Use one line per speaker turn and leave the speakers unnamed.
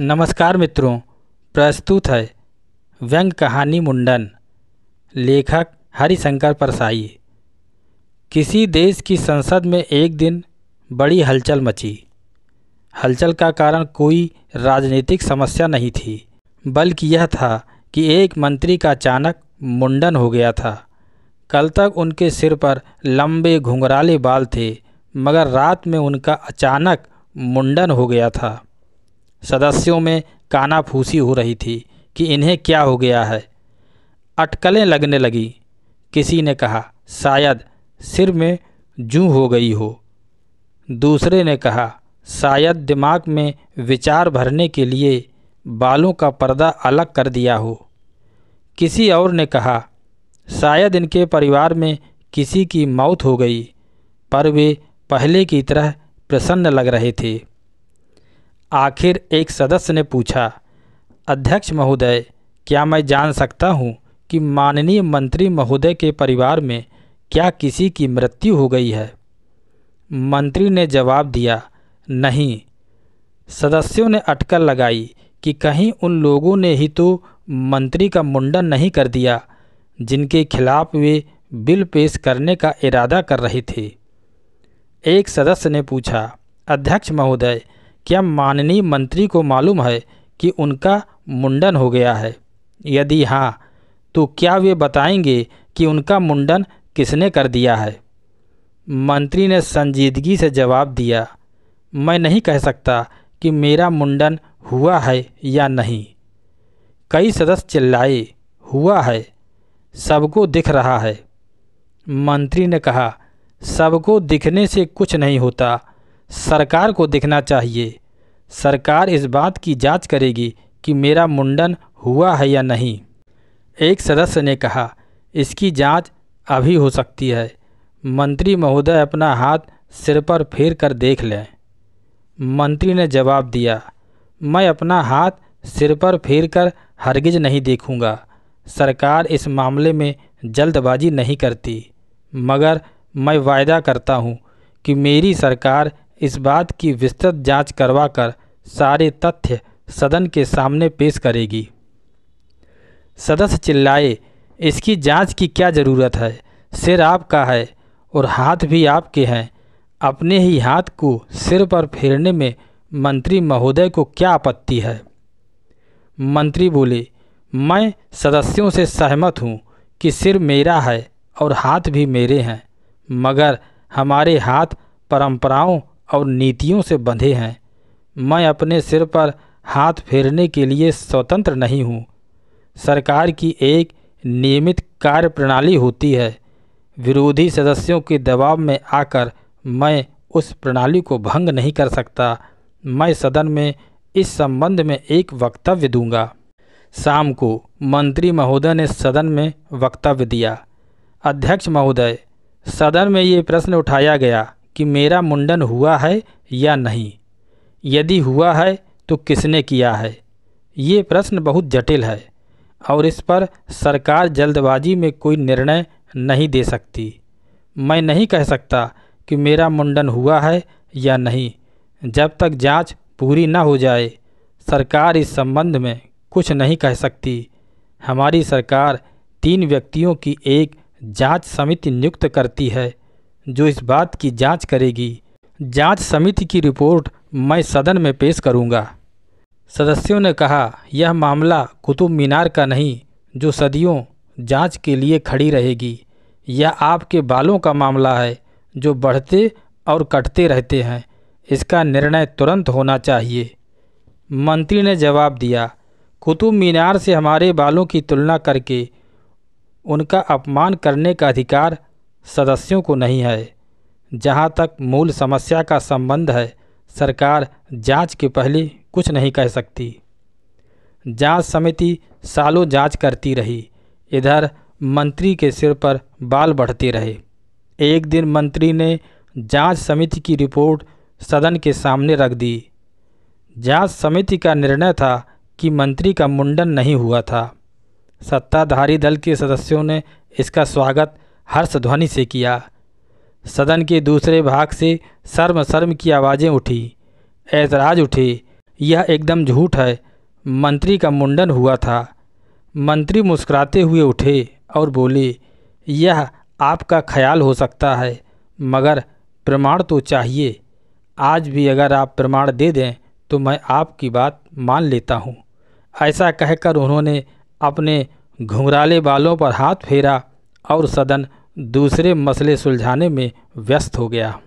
नमस्कार मित्रों प्रस्तुत है व्यंग कहानी मुंडन लेखक हरिशंकर परसाई किसी देश की संसद में एक दिन बड़ी हलचल मची हलचल का कारण कोई राजनीतिक समस्या नहीं थी बल्कि यह था कि एक मंत्री का अचानक मुंडन हो गया था कल तक उनके सिर पर लंबे घुंघराले बाल थे मगर रात में उनका अचानक मुंडन हो गया था सदस्यों में कानाफूसी हो रही थी कि इन्हें क्या हो गया है अटकलें लगने लगी किसी ने कहा शायद सिर में जू हो गई हो दूसरे ने कहा शायद दिमाग में विचार भरने के लिए बालों का पर्दा अलग कर दिया हो किसी और ने कहा शायद इनके परिवार में किसी की मौत हो गई पर वे पहले की तरह प्रसन्न लग रहे थे आखिर एक सदस्य ने पूछा अध्यक्ष महोदय क्या मैं जान सकता हूँ कि माननीय मंत्री महोदय के परिवार में क्या किसी की मृत्यु हो गई है मंत्री ने जवाब दिया नहीं सदस्यों ने अटकल लगाई कि कहीं उन लोगों ने ही तो मंत्री का मुंडन नहीं कर दिया जिनके खिलाफ वे बिल पेश करने का इरादा कर रहे थे एक सदस्य ने पूछा अध्यक्ष महोदय क्या माननीय मंत्री को मालूम है कि उनका मुंडन हो गया है यदि हाँ तो क्या वे बताएंगे कि उनका मुंडन किसने कर दिया है मंत्री ने संजीदगी से जवाब दिया मैं नहीं कह सकता कि मेरा मुंडन हुआ है या नहीं कई सदस्य चिल्लाए हुआ है सबको दिख रहा है मंत्री ने कहा सबको दिखने से कुछ नहीं होता सरकार को देखना चाहिए सरकार इस बात की जांच करेगी कि मेरा मुंडन हुआ है या नहीं एक सदस्य ने कहा इसकी जांच अभी हो सकती है मंत्री महोदय अपना हाथ सिर पर फेर कर देख लें मंत्री ने जवाब दिया मैं अपना हाथ सिर पर फेर कर हरगिज नहीं देखूंगा सरकार इस मामले में जल्दबाजी नहीं करती मगर मैं वायदा करता हूँ कि मेरी सरकार इस बात की विस्तृत जांच करवाकर सारे तथ्य सदन के सामने पेश करेगी सदस्य चिल्लाए इसकी जांच की क्या ज़रूरत है सिर आपका है और हाथ भी आपके हैं अपने ही हाथ को सिर पर फेरने में मंत्री महोदय को क्या आपत्ति है मंत्री बोले मैं सदस्यों से सहमत हूँ कि सिर मेरा है और हाथ भी मेरे हैं मगर हमारे हाथ परंपराओं और नीतियों से बंधे हैं मैं अपने सिर पर हाथ फेरने के लिए स्वतंत्र नहीं हूँ सरकार की एक नियमित कार्य प्रणाली होती है विरोधी सदस्यों के दबाव में आकर मैं उस प्रणाली को भंग नहीं कर सकता मैं सदन में इस संबंध में एक वक्तव्य दूंगा शाम को मंत्री महोदय ने सदन में वक्तव्य दिया अध्यक्ष महोदय सदन में ये प्रश्न उठाया गया कि मेरा मुंडन हुआ है या नहीं यदि हुआ है तो किसने किया है ये प्रश्न बहुत जटिल है और इस पर सरकार जल्दबाजी में कोई निर्णय नहीं दे सकती मैं नहीं कह सकता कि मेरा मुंडन हुआ है या नहीं जब तक जांच पूरी न हो जाए सरकार इस संबंध में कुछ नहीं कह सकती हमारी सरकार तीन व्यक्तियों की एक जांच समिति नियुक्त करती है जो इस बात की जांच करेगी जांच समिति की रिपोर्ट मैं सदन में पेश करूंगा। सदस्यों ने कहा यह मामला कुतुब मीनार का नहीं जो सदियों जांच के लिए खड़ी रहेगी यह आपके बालों का मामला है जो बढ़ते और कटते रहते हैं इसका निर्णय तुरंत होना चाहिए मंत्री ने जवाब दिया कुतुब मीनार से हमारे बालों की तुलना करके उनका अपमान करने का अधिकार सदस्यों को नहीं है जहाँ तक मूल समस्या का संबंध है सरकार जांच के पहले कुछ नहीं कह सकती जांच समिति सालों जांच करती रही इधर मंत्री के सिर पर बाल बढ़ते रहे एक दिन मंत्री ने जांच समिति की रिपोर्ट सदन के सामने रख दी जांच समिति का निर्णय था कि मंत्री का मुंडन नहीं हुआ था सत्ताधारी दल के सदस्यों ने इसका स्वागत हर्ष ध्वनि से किया सदन के दूसरे भाग से शर्म शर्म की आवाज़ें उठी ऐतराज उठे यह एकदम झूठ है मंत्री का मुंडन हुआ था मंत्री मुस्कुराते हुए उठे और बोले यह आपका ख्याल हो सकता है मगर प्रमाण तो चाहिए आज भी अगर आप प्रमाण दे दें तो मैं आपकी बात मान लेता हूँ ऐसा कहकर उन्होंने अपने घुंघराले बालों पर हाथ फेरा और सदन दूसरे मसले सुलझाने में व्यस्त हो गया